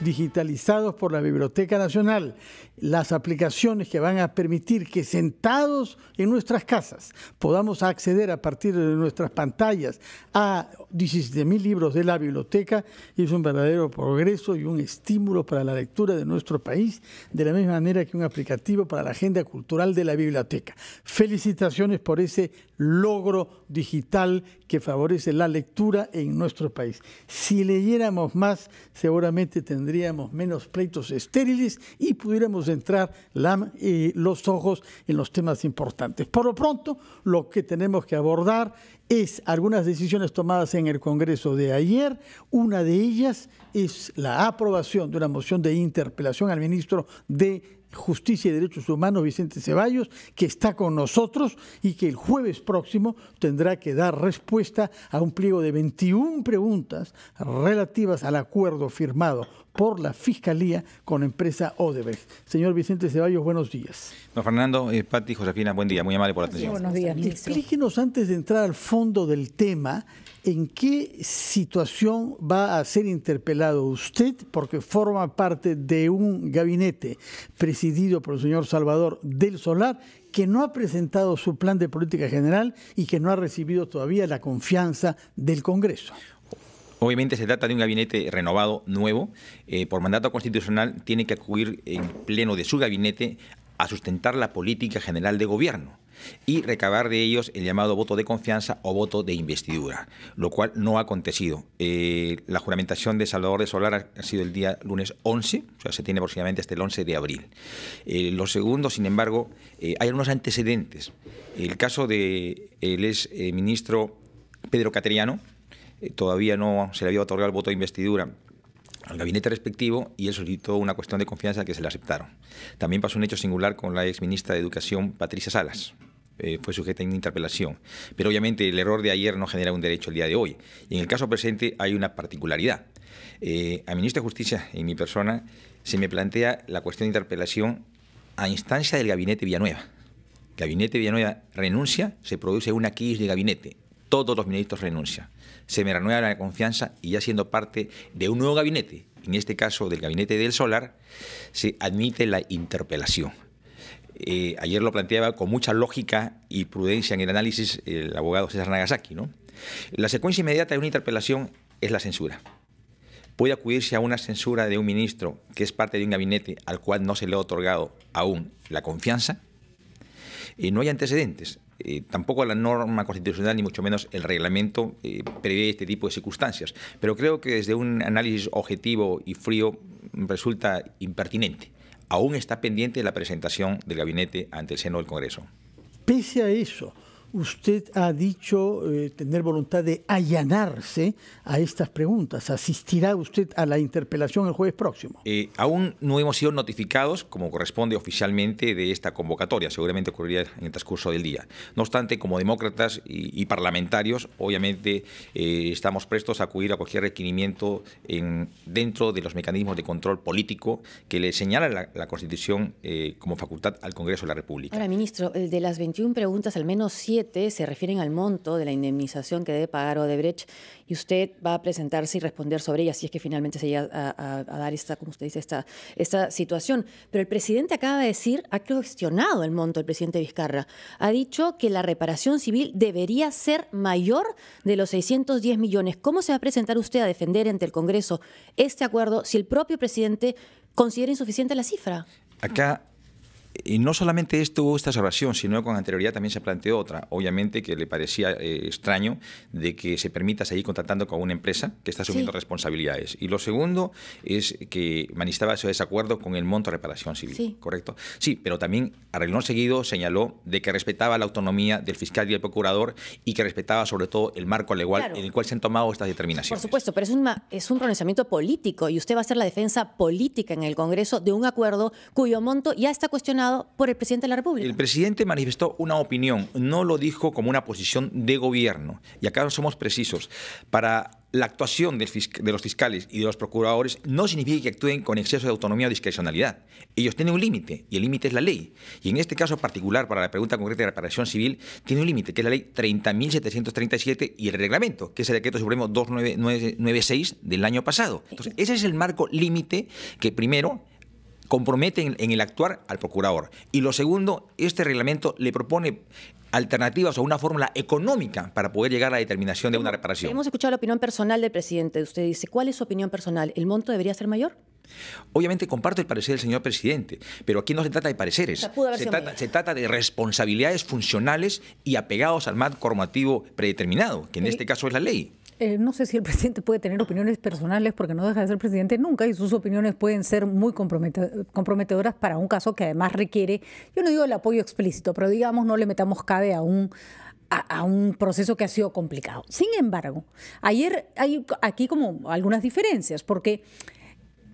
digitalizados por la Biblioteca Nacional, las aplicaciones que van a permitir que sentados en nuestras casas podamos acceder a partir de nuestras pantallas a 17.000 libros de la biblioteca, es un verdadero progreso y un estímulo para la lectura de nuestro país, de la misma manera que un aplicativo para la agenda cultural de la biblioteca. Felicitaciones por ese logro digital que favorece la lectura en nuestro país. Si leyéramos más, seguramente tendríamos menos pleitos estériles y pudiéramos entrar eh, los ojos en los temas importantes. Por lo pronto, lo que tenemos que abordar es algunas decisiones tomadas en el Congreso de ayer. Una de ellas es la aprobación de una moción de interpelación al ministro de Justicia y Derechos Humanos, Vicente Ceballos, que está con nosotros y que el jueves próximo tendrá que dar respuesta a un pliego de 21 preguntas relativas al acuerdo firmado por la Fiscalía con empresa Odebrecht. Señor Vicente Ceballos, buenos días. Don Fernando, eh, Pati, Josefina, buen día, muy amable por la atención. buenos días, Explíquenos antes de entrar al fondo del tema, en qué situación va a ser interpelado usted, porque forma parte de un gabinete presidido por el señor Salvador del Solar, que no ha presentado su plan de política general y que no ha recibido todavía la confianza del Congreso. Obviamente se trata de un gabinete renovado, nuevo. Eh, por mandato constitucional tiene que acudir en pleno de su gabinete a sustentar la política general de gobierno y recabar de ellos el llamado voto de confianza o voto de investidura, lo cual no ha acontecido. Eh, la juramentación de Salvador de Solar ha sido el día lunes 11, o sea, se tiene aproximadamente hasta el 11 de abril. Eh, lo segundo, sin embargo, eh, hay algunos antecedentes. El caso del de ex eh, ministro Pedro Cateriano, todavía no se le había otorgado el voto de investidura al gabinete respectivo y él solicitó una cuestión de confianza que se le aceptaron. También pasó un hecho singular con la ex ministra de Educación, Patricia Salas. Eh, fue sujeta a una interpelación. Pero obviamente el error de ayer no genera un derecho el día de hoy. Y en el caso presente hay una particularidad. Eh, a ministro de Justicia, en mi persona, se me plantea la cuestión de interpelación a instancia del gabinete Villanueva. gabinete Villanueva renuncia, se produce una crisis de gabinete. Todos los ministros renuncian. Se me renueva la confianza y ya siendo parte de un nuevo gabinete, en este caso del gabinete del Solar, se admite la interpelación. Eh, ayer lo planteaba con mucha lógica y prudencia en el análisis el abogado César Nagasaki. ¿no? La secuencia inmediata de una interpelación es la censura. Puede acudirse a una censura de un ministro que es parte de un gabinete al cual no se le ha otorgado aún la confianza. Eh, no hay antecedentes. Eh, tampoco la norma constitucional, ni mucho menos el reglamento, prevé este tipo de circunstancias. Pero creo que desde un análisis objetivo y frío resulta impertinente aún está pendiente la presentación del gabinete ante el seno del Congreso. Pese a eso, usted ha dicho eh, tener voluntad de allanarse a estas preguntas. ¿Asistirá usted a la interpelación el jueves próximo? Eh, aún no hemos sido notificados, como corresponde oficialmente, de esta convocatoria. Seguramente ocurrirá en el transcurso del día. No obstante, como demócratas y, parlamentarios, obviamente eh, estamos prestos a acudir a cualquier requerimiento dentro de los mecanismos de control político que le señala la, Constitución como facultad al Congreso de la República. Ahora, ministro, de las 21 preguntas, al menos se refieren al monto de la indemnización que debe pagar Odebrecht y usted va a presentarse y responder sobre ella si es que finalmente se llega a, dar esta, como usted dice, esta, esta situación. Pero el presidente acaba de decir, ha cuestionado el monto el presidente Vizcarra. Ha dicho que la reparación civil debería ser mayor de los 610 millones. ¿Cómo se va a presentar usted a defender ante el Congreso este acuerdo si el propio presidente considera insuficiente la cifra? Acá y no solamente esto, esta observación, sino con anterioridad también se planteó otra. Obviamente que le parecía eh, extraño de que se permita seguir contratando con una empresa que está asumiendo responsabilidades. Y lo segundo es que manifestaba su desacuerdo con el monto de reparación civil. Sí. ¿Correcto? Sí, pero también arreglón seguido señaló de que respetaba la autonomía del fiscal y del procurador y que respetaba sobre todo el marco legal en el cual se han tomado estas determinaciones. Por supuesto, pero es, un es un pronunciamiento político y usted va a hacer la defensa política en el Congreso de un acuerdo cuyo monto ya está cuestionado por el presidente de la República. El presidente manifestó una opinión, no lo dijo como una posición de gobierno. Y acá somos precisos. Para la actuación de los fiscales y de los procuradores no significa que actúen con exceso de autonomía o discrecionalidad. Ellos tienen un límite, y el límite es la ley. Y en este caso particular, para la pregunta concreta de reparación civil, tiene un límite, que es la ley 30.737 y el reglamento, que es el decreto supremo 2996 del año pasado. Entonces, ese es el marco límite que primero comprometen en el actuar al procurador. Y lo segundo, este reglamento le propone alternativas o una fórmula económica para poder llegar a la determinación de una reparación. Hemos escuchado la opinión personal del presidente. Usted dice, ¿cuál es su opinión personal? ¿El monto debería ser mayor? Obviamente comparto el parecer del señor presidente, pero aquí no se trata de pareceres. se, trata, de responsabilidades funcionales y apegados al marco normativo predeterminado, que en este caso es la ley. Eh, no sé si el presidente puede tener opiniones personales porque no deja de ser presidente nunca y sus opiniones pueden ser muy comprometedoras para un caso que además requiere, yo no digo el apoyo explícito, pero digamos no le metamos cabe a un, a, un proceso que ha sido complicado. Sin embargo, ayer hay aquí como algunas diferencias, porque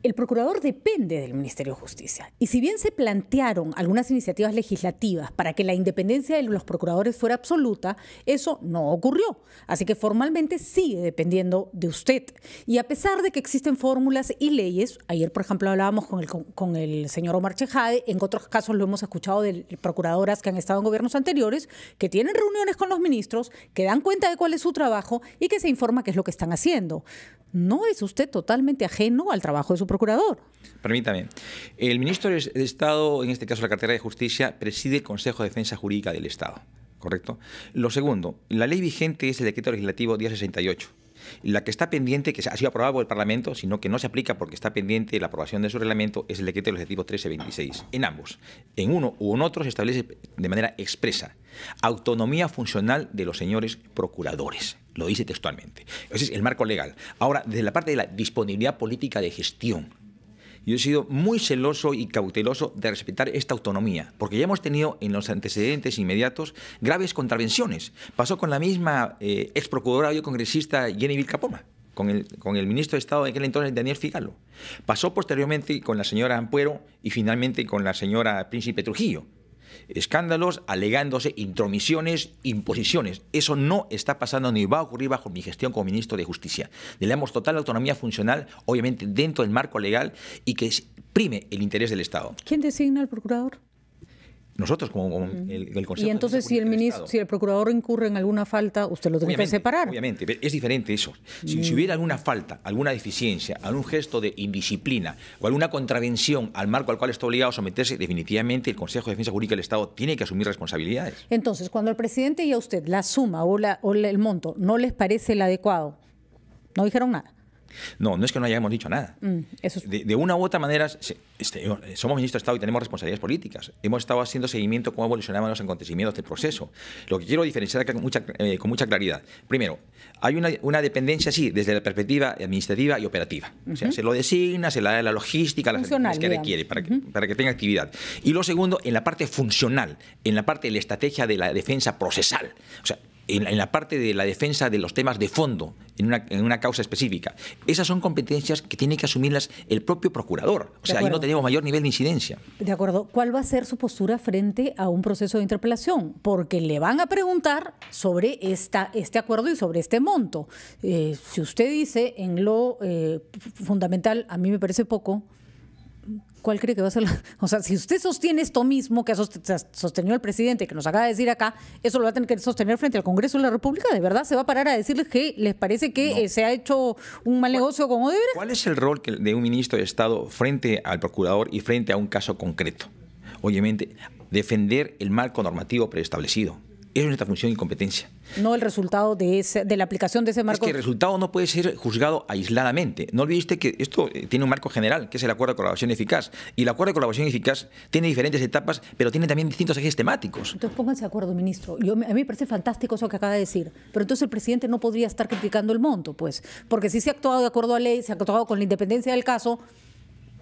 el procurador depende del Ministerio de Justicia. Y si bien se plantearon algunas iniciativas legislativas para que la independencia de los procuradores fuera absoluta, eso no ocurrió. Así que formalmente sigue dependiendo de usted. Y a pesar de que existen fórmulas y leyes, ayer por ejemplo hablábamos con el, señor Omar Chejade, en otros casos lo hemos escuchado de procuradoras que han estado en gobiernos anteriores, que tienen reuniones con los ministros, que dan cuenta de cuál es su trabajo y que se informa qué es lo que están haciendo. ¿No es usted totalmente ajeno al trabajo de su procurador. Permítame. El ministro de Estado, en este caso la cartera de Justicia, preside el Consejo de Defensa Jurídica del Estado, ¿correcto? Lo segundo, la ley vigente es el decreto legislativo 1068 la que está pendiente, que ha sido aprobado por el Parlamento, sino que no se aplica porque está pendiente la aprobación de su reglamento, es el decreto legislativo 1326. En ambos, en uno u en otro, se establece de manera expresa autonomía funcional de los señores procuradores. Lo dice textualmente. Ese es el marco legal. Ahora, desde la parte de la disponibilidad política de gestión, yo he sido muy celoso y cauteloso de respetar esta autonomía, porque ya hemos tenido en los antecedentes inmediatos graves contravenciones. Pasó con la misma eh, exprocuradora ex procuradora y congresista Jenny Vilcapoma. Con el, con el, ministro de Estado de aquel entonces, Daniel Figalo. Pasó posteriormente con la señora Ampuero y finalmente con la señora Príncipe Trujillo escándalos, alegándose intromisiones, imposiciones. Eso no está pasando ni va a ocurrir bajo mi gestión como ministro de Justicia. Le damos total autonomía funcional, obviamente dentro del marco legal y que prime el interés del Estado. ¿Quién designa al procurador? nosotros como, el, el, Consejo. Y entonces, si el ministro, si el procurador incurre en alguna falta, usted lo tiene que separar. Obviamente, es diferente eso. Si, mm. hubiera alguna falta, alguna deficiencia, algún gesto de indisciplina o alguna contravención al marco al cual está obligado a someterse, definitivamente el Consejo de Defensa Jurídica del Estado tiene que asumir responsabilidades. Entonces, cuando el presidente y a usted la suma o, la, o el monto no les parece el adecuado, no dijeron nada. No, no es que no hayamos dicho nada. Mm, de, una u otra manera, este, eh, somos ministros de Estado y tenemos responsabilidades políticas. Hemos estado haciendo seguimiento cómo evolucionaban los acontecimientos del proceso. Lo que quiero diferenciar con mucha, eh, con mucha claridad. Primero, hay una, dependencia, sí, desde la perspectiva administrativa y operativa. O sea, se lo designa, se le da la logística, las actividades que requiere para que, para que tenga actividad. Y lo segundo, en la parte funcional, en la parte de la estrategia de la defensa procesal. O sea, en la, parte de la defensa de los temas de fondo, en una, en una, causa específica. Esas son competencias que tiene que asumirlas el propio procurador. O sea, ahí no tenemos mayor nivel de incidencia. De acuerdo. ¿Cuál va a ser su postura frente a un proceso de interpelación? Porque le van a preguntar sobre esta, este acuerdo y sobre este monto. Eh, si usted dice en lo eh, fundamental, a mí me parece poco, ¿cuál cree que va a ser O sea, si usted sostiene esto mismo que ha sostenido el presidente, que nos acaba de decir acá, eso lo va a tener que sostener frente al Congreso de la República, ¿de verdad se va a parar a decirles que les parece que eh, se ha hecho un mal negocio como debe? ¿Cuál es el rol de un ministro de Estado frente al procurador y frente a un caso concreto? Obviamente, defender el marco normativo preestablecido es nuestra función y competencia. No el resultado de, de la aplicación de ese marco. Es que el resultado no puede ser juzgado aisladamente. No olvides que esto eh, tiene un marco general, que es el acuerdo de colaboración eficaz. Y el acuerdo de colaboración eficaz tiene diferentes etapas, pero tiene también distintos ejes temáticos. Entonces pónganse de acuerdo, ministro. Yo, a mí me parece fantástico eso que acaba de decir. Pero entonces el presidente no podría estar criticando el monto, pues. Porque si se ha actuado de acuerdo a ley, se ha actuado con la independencia del caso,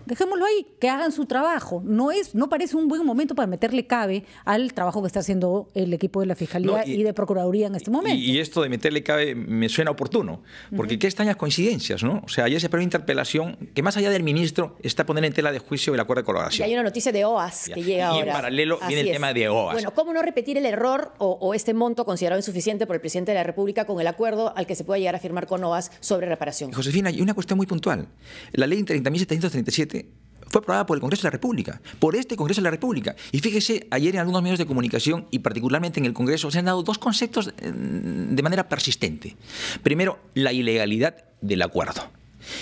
dejémoslo ahí, que hagan su trabajo. No es, no parece un buen momento para meterle cabe al trabajo que está haciendo el equipo de la Fiscalía y, de Procuraduría en este momento. Y, esto de meterle cabe me suena oportuno, porque qué extrañas coincidencias, ¿no? O sea, hay ese primera interpelación que más allá del ministro está poniendo en tela de juicio el acuerdo de colaboración. Y hay una noticia de OAS que llega ahora. Y en paralelo viene el tema de OAS. Bueno, ¿cómo no repetir el error o, o este monto considerado insuficiente por el presidente de la República con el acuerdo al que se pueda llegar a firmar con OAS sobre reparación? Josefina, hay una cuestión muy puntual. La ley 30.737 fue aprobada por el Congreso de la República, por este Congreso de la República. Y fíjese, ayer en algunos medios de comunicación y particularmente en el Congreso se han dado dos conceptos eh, de manera persistente. Primero, la ilegalidad del acuerdo.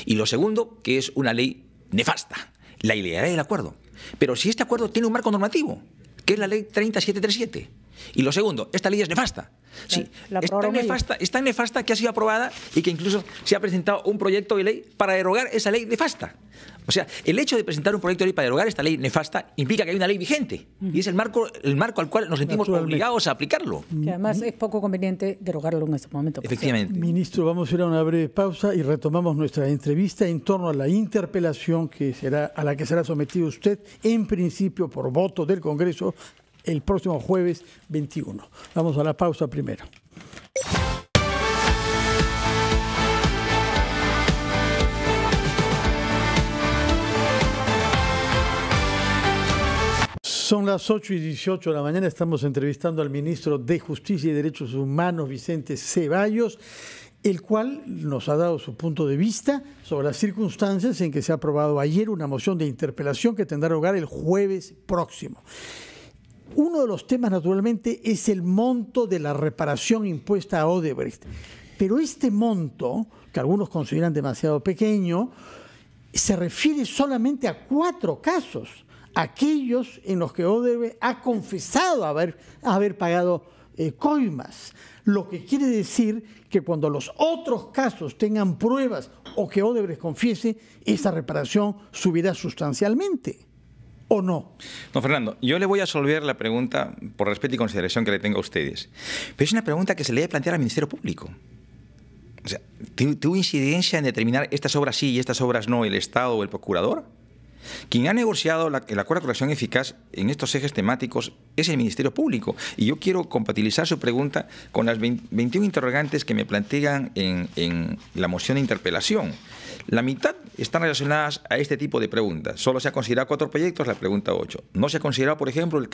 Y lo segundo, que es una ley nefasta, la ilegalidad del acuerdo. Pero si este acuerdo tiene un marco normativo, que es la ley 3737, y lo segundo, esta ley es nefasta. Sí, nefasta, es, nefasta, que ha sido aprobada y que incluso se ha presentado un proyecto de ley para derogar esa ley nefasta. O sea, el hecho de presentar un proyecto de ley para derogar esta ley nefasta implica que hay una ley vigente y es el marco, el marco al cual nos sentimos obligados a aplicarlo. además es poco conveniente derogarlo en este momento. Efectivamente. Ministro, vamos a ir a una breve pausa y retomamos nuestra entrevista en torno a la interpelación que será, a la que será sometido usted en principio por voto del Congreso el próximo jueves 21. Vamos a la pausa primero. Son las 8 y 18 de la mañana, estamos entrevistando al ministro de Justicia y Derechos Humanos, Vicente Ceballos, el cual nos ha dado su punto de vista sobre las circunstancias en que se ha aprobado ayer una moción de interpelación que tendrá lugar el jueves próximo. Uno de los temas, naturalmente, es el monto de la reparación impuesta a Odebrecht. Pero este monto, que algunos consideran demasiado pequeño, se refiere solamente a cuatro casos aquellos en los que Odebrecht ha confesado haber, haber pagado eh, coimas, lo que quiere decir que cuando los otros casos tengan pruebas o que Odebrecht confiese, esa reparación subirá sustancialmente. ¿O no? Don Fernando, yo le voy a solver la pregunta por respeto y consideración que le tengo a ustedes. Pero es una pregunta que se le debe plantear al Ministerio Público. O sea, ¿tuvo incidencia en determinar estas obras sí y estas obras no el Estado o el Procurador? Quien ha negociado el acuerdo de corrección eficaz en estos ejes temáticos es el Ministerio Público. Y yo quiero compatibilizar su pregunta con las 21 interrogantes que me plantean en, la moción de interpelación. La mitad están relacionadas a este tipo de preguntas. Solo se ha considerado cuatro proyectos, la pregunta 8. No se ha considerado, por ejemplo, el,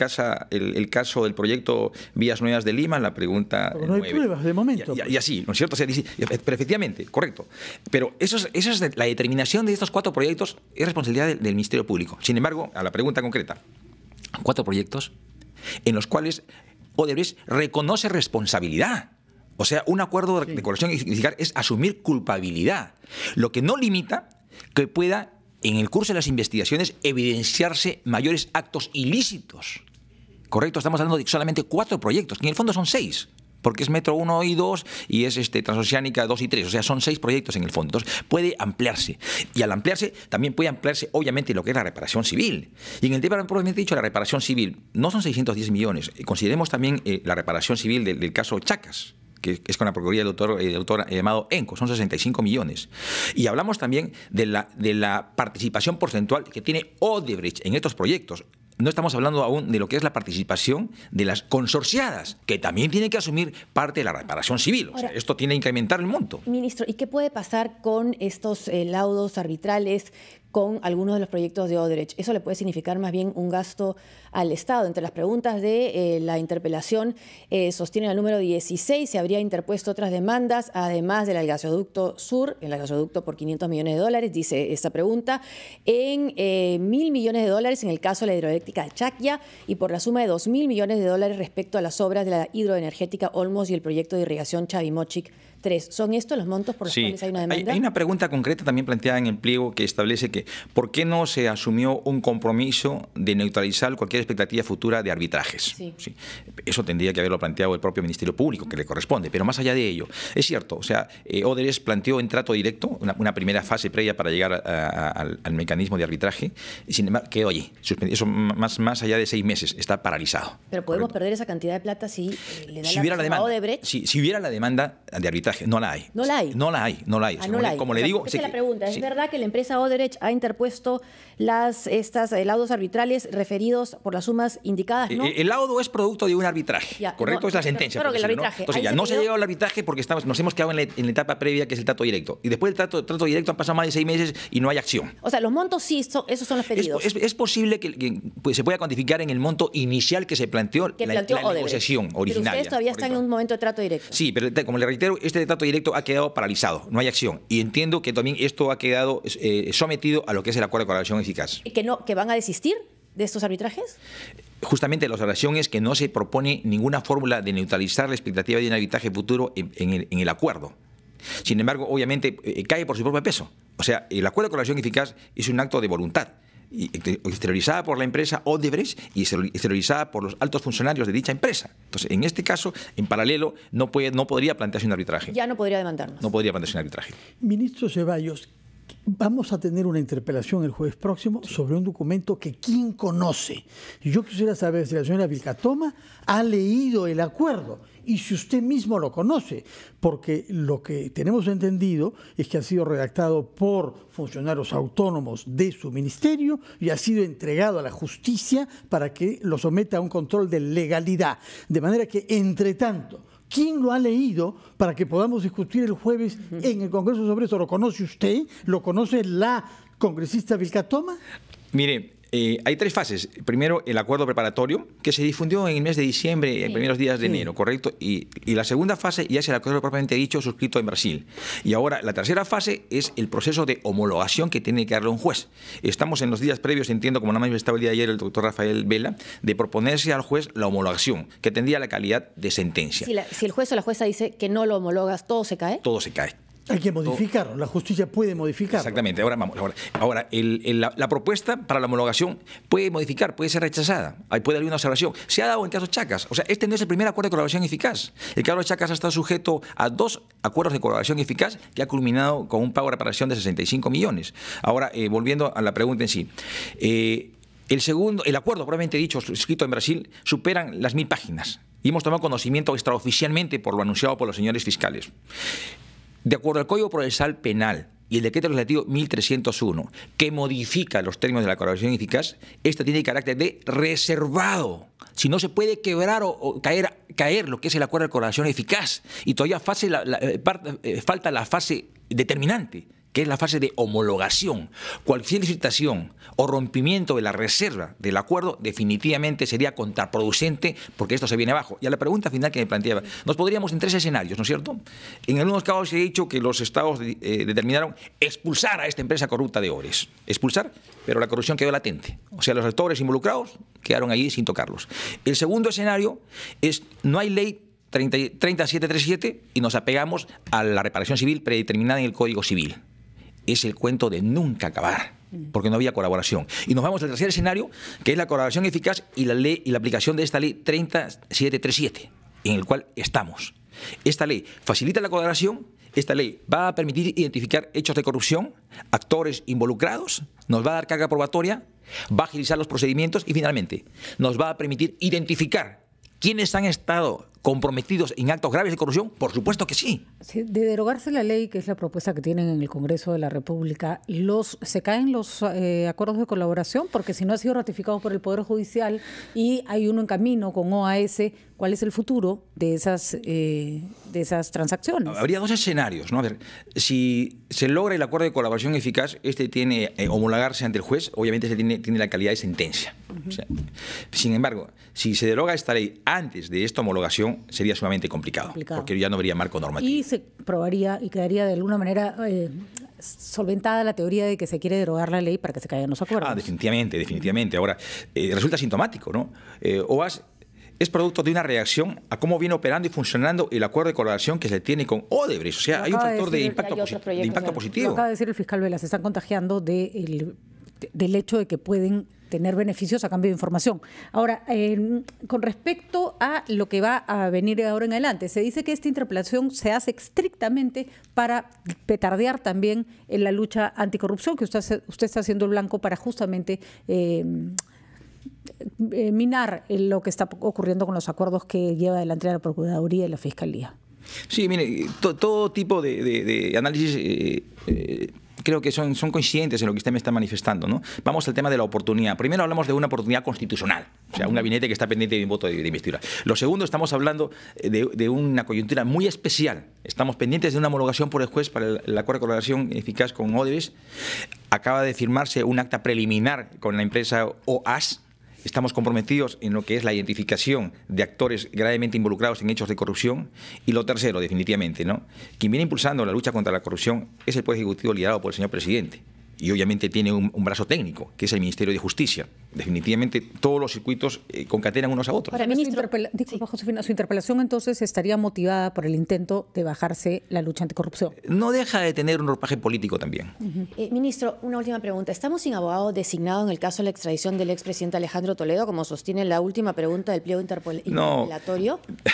el, caso del proyecto Vías Nuevas de Lima, la pregunta. Pero no hay pruebas de momento. Pues. Y, así, ¿no es cierto? pero efectivamente, correcto. Pero eso es, la determinación de estos cuatro proyectos es responsabilidad del, del Ministerio Público. Sin embargo, a la pregunta concreta, cuatro proyectos en los cuales Odebrecht reconoce responsabilidad. O sea, un acuerdo de corrección es asumir culpabilidad, lo que no limita que pueda, en el curso de las investigaciones, evidenciarse mayores actos ilícitos. Correcto, estamos hablando de solamente cuatro proyectos, que en el fondo son seis porque es Metro 1 y 2 y es este, Transoceánica 2 y 3. O sea, son seis proyectos en el fondo. puede ampliarse. Y al ampliarse, también puede ampliarse, obviamente, lo que es la reparación civil. Y en el tema, propiamente dicho, la reparación civil, no son 610 millones. Eh, consideremos también eh, la reparación civil del, caso Chacas que es con la Procuraduría del doctor, eh, llamado ENCO, son 65 millones. Y hablamos también de la, de la participación porcentual que tiene Odebrecht en estos proyectos no estamos hablando aún de lo que es la participación de las consorciadas, que también tienen que asumir parte de la reparación civil. o sea, esto tiene que incrementar el monto. Ministro, ¿y qué puede pasar con estos eh, laudos arbitrales con algunos de los proyectos de Odrech. Eso le puede significar más bien un gasto al Estado. Entre las preguntas de eh, la interpelación eh, sostiene sostienen el número 16, se habría interpuesto otras demandas, además del gasoducto sur, el gasoducto por 500 millones de dólares, dice esta pregunta, en eh, mil millones de dólares en el caso de la hidroeléctrica de Chaquia y por la suma de dos mil millones de dólares respecto a las obras de la hidroenergética Olmos y el proyecto de irrigación Chavimochic ¿Son estos los montos por los cuales hay una demanda? Hay, una pregunta concreta también planteada en el pliego que establece que ¿por qué no se asumió un compromiso de neutralizar cualquier expectativa futura de arbitrajes? Eso tendría que haberlo planteado el propio Ministerio Público, que le corresponde, pero más allá de ello, es cierto, o sea, eh, planteó en trato directo una, primera fase previa para llegar al, mecanismo de arbitraje, y sin embargo quedó allí, Eso más, más allá de seis meses, está paralizado. Pero podemos perder esa cantidad de plata si eh, le da la, demanda, a si hubiera la demanda de arbitraje no la hay. No la hay. No la hay, no la hay. Ah, como, le digo... Esa es la pregunta. ¿Es verdad que la empresa Oderech ha interpuesto las, estas eh, laudos arbitrales referidos por las sumas indicadas? Eh, el, laudo es producto de un arbitraje, ¿correcto? es la sentencia. Claro que el arbitraje. Entonces ya no se ha llegado al arbitraje porque estamos, nos hemos quedado en la, etapa previa que es el trato directo. Y después del trato, directo han pasado más de seis meses y no hay acción. O sea, los montos sí, son, esos son los pedidos. Es, posible que, pues, se pueda cuantificar en el monto inicial que se planteó, la, la negociación original todavía está en un momento de trato directo. Sí, pero como le reitero, este de este trato directo ha quedado paralizado, no hay acción. Y entiendo que también esto ha quedado eh, sometido a lo que es el acuerdo de colaboración eficaz. ¿Que, no, ¿Que van a desistir de estos arbitrajes? Justamente la observación es que no se propone ninguna fórmula de neutralizar la expectativa de un arbitraje futuro en, el, acuerdo. Sin embargo, obviamente, eh, cae por su propio peso. O sea, el acuerdo de colaboración eficaz es un acto de voluntad exteriorizada por la empresa Odebrecht y exteriorizada por los altos funcionarios de dicha empresa. Entonces, en este caso, en paralelo, no, puede, no podría plantearse un arbitraje. Ya no podría demandarnos. No podría plantearse un arbitraje. Ministro Ceballos, Vamos a tener una interpelación el jueves próximo sobre un documento que quién conoce. Yo quisiera saber si la señora Vilcatoma ha leído el acuerdo y si usted mismo lo conoce, porque lo que tenemos entendido es que ha sido redactado por funcionarios autónomos de su ministerio y ha sido entregado a la justicia para que lo someta a un control de legalidad. De manera que, entre tanto, ¿Quién lo ha leído para que podamos discutir el jueves en el Congreso sobre eso? ¿Lo conoce usted? ¿Lo conoce la congresista Vilca Toma? Mire, eh, hay tres fases. Primero, el acuerdo preparatorio, que se difundió en el mes de diciembre y en primeros días de enero, ¿correcto? Y, la segunda fase ya es el acuerdo propiamente dicho, suscrito en Brasil. Y ahora, la tercera fase es el proceso de homologación que tiene que darle un juez. Estamos en los días previos, entiendo, como nada más estaba el día de ayer el doctor Rafael Vela, de proponerse al juez la homologación, que tendría la calidad de sentencia. Si, si el juez o la jueza dice que no lo homologas, ¿todo se cae? Todo se cae. Hay que modificar, la justicia puede modificar. Exactamente, ahora vamos. Ahora, la, propuesta para la homologación puede modificar, puede ser rechazada, Ahí puede haber una observación. Se ha dado en caso Chacas, o sea, este no es el primer acuerdo de colaboración eficaz. El caso de Chacas ha estado sujeto a dos acuerdos de colaboración eficaz que ha culminado con un pago de reparación de 65 millones. Ahora, eh, volviendo a la pregunta en sí. Eh, el segundo, el acuerdo, probablemente dicho, escrito en Brasil, superan las mil páginas y hemos tomado conocimiento extraoficialmente por lo anunciado por los señores fiscales de acuerdo al Código Procesal Penal y el Decreto Legislativo 1301, que modifica los términos de la colaboración eficaz, esta tiene carácter de reservado. Si no se puede quebrar o, caer, caer lo que es el acuerdo de colaboración eficaz, y todavía eh, eh, falta la fase determinante que es la fase de homologación. Cualquier licitación o rompimiento de la reserva del acuerdo definitivamente sería contraproducente porque esto se viene abajo. Y a la pregunta final que me planteaba, nos podríamos en tres escenarios, ¿no es cierto? En algunos casos he dicho que los estados eh, determinaron expulsar a esta empresa corrupta de Ores. Expulsar, pero la corrupción quedó latente. O sea, los actores involucrados quedaron allí sin tocarlos. El segundo escenario es, no hay ley 3737 y nos apegamos a la reparación civil predeterminada en el Código Civil es el cuento de nunca acabar, porque no había colaboración. Y nos vamos al tercer escenario, que es la colaboración eficaz y la, ley, y la aplicación de esta ley 3737, en el cual estamos. Esta ley facilita la colaboración, esta ley va a permitir identificar hechos de corrupción, actores involucrados, nos va a dar carga probatoria, va a agilizar los procedimientos y finalmente nos va a permitir identificar quiénes han estado comprometidos en actos graves de corrupción? Por supuesto que sí. De derogarse la ley, que es la propuesta que tienen en el Congreso de la República, los ¿se caen los eh, acuerdos de colaboración? Porque si no ha sido ratificado por el Poder Judicial y hay uno en camino con OAS, ¿cuál es el futuro de esas, eh, de esas transacciones? Habría dos escenarios, ¿no? ver, si se logra el acuerdo de colaboración eficaz, este tiene eh, homologarse ante el juez, obviamente se este tiene, tiene la calidad de sentencia. sin embargo, si se deroga esta ley antes de esta homologación, sería sumamente complicado, porque ya no habría marco normativo. Y se probaría y quedaría de alguna manera eh, solventada la teoría de que se quiere derogar la ley para que se caigan los acuerdos. Ah, definitivamente, definitivamente. Ahora, eh, resulta sintomático, ¿no? Eh, OAS es producto de una reacción a cómo viene operando y funcionando el acuerdo de colaboración que se tiene con Odebrecht. O sea, hay un factor de, impacto, positivo. acaba de decir el fiscal Vela, se están contagiando del hecho de que pueden tener beneficios a cambio de información. Ahora, con respecto a lo que va a venir ahora en adelante, se dice que esta interpelación se hace estrictamente para petardear también en la lucha anticorrupción, que usted, está haciendo el blanco para justamente... Eh, eh, minar lo que está ocurriendo con los acuerdos que lleva adelante la Procuraduría y la Fiscalía. Sí, mire, todo tipo de, análisis eh, creo que son, son coincidentes en lo que usted me está manifestando. ¿no? Vamos al tema de la oportunidad. Primero hablamos de una oportunidad constitucional, o sea, un gabinete que está pendiente de un voto de, investigación. investidura. Lo segundo, estamos hablando eh, de, una coyuntura muy especial. Estamos pendientes de una homologación por el juez para el, acuerdo de colaboración eficaz con Odebrecht. Acaba de firmarse un acta preliminar con la empresa OAS, Estamos comprometidos en lo que es la identificación de actores gravemente involucrados en hechos de corrupción. Y lo tercero, definitivamente, ¿no? quien viene impulsando la lucha contra la corrupción es el Poder Ejecutivo liderado por el señor presidente y obviamente tiene un, brazo técnico, que es el Ministerio de Justicia. Definitivamente todos los circuitos eh, concatenan unos a otros. Para ministro, su, disculpa, Josefina, su interpelación entonces estaría motivada por el intento de bajarse la lucha anticorrupción. No deja de tener un ropaje político también. Eh, ministro, una última pregunta. ¿Estamos sin abogado designado en el caso de la extradición del expresidente Alejandro Toledo, como sostiene la última pregunta del pliego interpelatorio?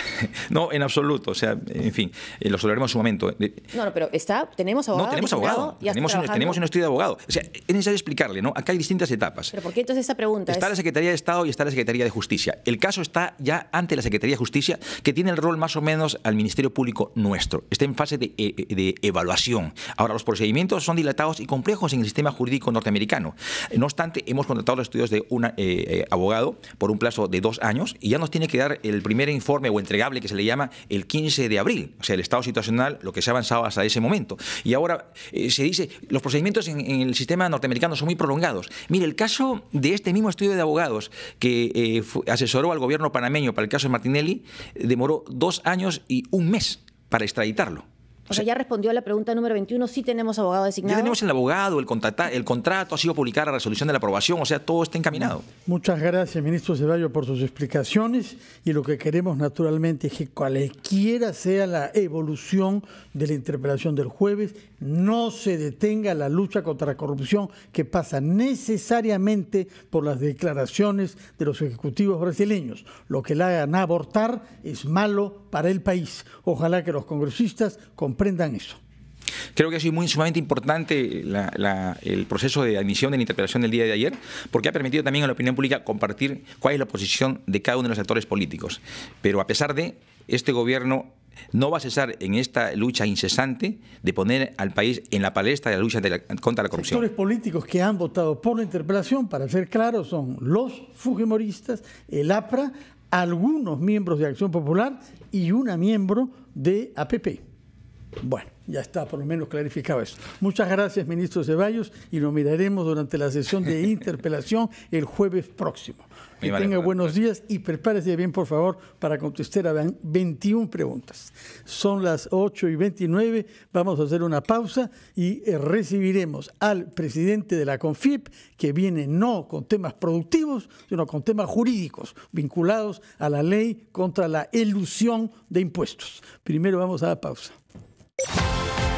No, en absoluto. O sea, en fin, eh, lo solaremos en su momento. No, no, pero está, tenemos abogado. No, tenemos abogado. Tenemos tenemos un estudio de abogado. O es necesario explicarle, ¿no? Acá hay distintas etapas. ¿Pero por qué entonces esa pregunta? Está la Secretaría de Estado y está la Secretaría de Justicia. El caso está ya ante la Secretaría de Justicia, que tiene el rol más o menos al Ministerio Público nuestro. Está en fase de, e, e, evaluación. Ahora, los procedimientos son dilatados y complejos en el sistema jurídico norteamericano. No obstante, hemos contratado los estudios de un eh, eh, abogado por un plazo de dos años y ya nos tiene que dar el primer informe o entregable que se le llama el 15 de abril. O sea, el estado situacional, lo que se ha avanzado hasta ese momento. Y ahora eh, se dice, los procedimientos en, en el sistema norteamericano son muy prolongados. Mire, el caso de este mismo estudio de abogados que eh, asesoró al gobierno panameño para el caso de Martinelli demoró dos años y un mes para extraditarlo. O sea, ya respondió a la pregunta número 21, sí tenemos abogado designado. Ya tenemos el abogado, el, el contrato ha sido publicada la resolución de la aprobación, o sea, todo está encaminado. Muchas gracias, ministro Ceballos, por sus explicaciones y lo que queremos naturalmente es que cualquiera sea la evolución de la interpelación del jueves, no se detenga la lucha contra la corrupción que pasa necesariamente por las declaraciones de los ejecutivos brasileños. Lo que la hagan abortar es malo para el país. Ojalá que los congresistas con comprendan eso. Creo que ha es muy sumamente importante el proceso de admisión de la interpelación del día de ayer, porque ha permitido también a la opinión pública compartir cuál es la posición de cada uno de los actores políticos. Pero a pesar de, este gobierno no va a cesar en esta lucha incesante de poner al país en la palestra de la lucha contra la corrupción. Los actores políticos que han votado por la interpelación, para ser claros, son los Fujimoristas, el APRA, algunos miembros de Acción Popular y una miembro de APP. Bueno, ya está, por lo menos clarificado eso. Muchas gracias, ministro Ceballos, y lo miraremos durante la sesión de interpelación el jueves próximo. Que tenga buenos días y prepárese bien, por favor, para contestar a 21 preguntas. Son las 8 y 29, vamos a hacer una pausa y eh, recibiremos al presidente de la CONFIP, que viene no con temas productivos, sino con temas jurídicos vinculados a la ley contra la elusión de impuestos. Primero vamos a la pausa. あ